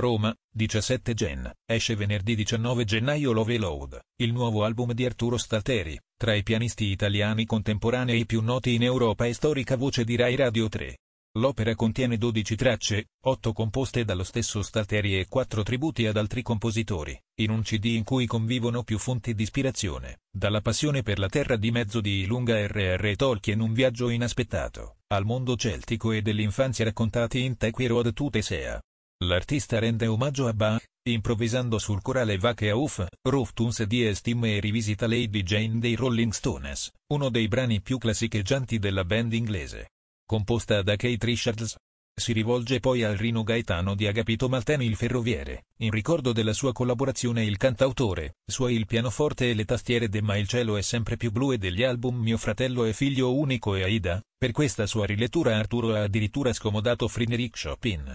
Roma, 17 Gen, esce venerdì 19 gennaio Love Load, il nuovo album di Arturo Stalteri, tra i pianisti italiani contemporanei più noti in Europa e storica voce di Rai Radio 3. L'opera contiene 12 tracce, 8 composte dallo stesso Stalteri e 4 tributi ad altri compositori, in un CD in cui convivono più fonti di ispirazione, dalla passione per la terra di mezzo di Lunga R.R. Tolkien un viaggio inaspettato, al mondo celtico e dell'infanzia raccontati in Tequiro ad Tutesea, L'artista rende omaggio a Bach, improvvisando sul corale Vacca auf, Ruftuns di Estim e rivisita Lady Jane dei Rolling Stones, uno dei brani più classicheggianti della band inglese. Composta da Kate Richards. Si rivolge poi al Rino Gaetano di Agapito Malteni il Ferroviere, in ricordo della sua collaborazione il cantautore, suoi il pianoforte e le tastiere de Ma il cielo è sempre più blu e degli album Mio fratello e figlio unico e Aida, per questa sua rilettura Arturo ha addirittura scomodato Frédéric Chopin.